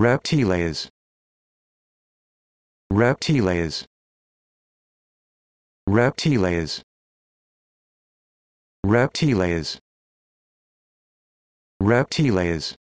reptiles reptiles reptiles reptiles reptiles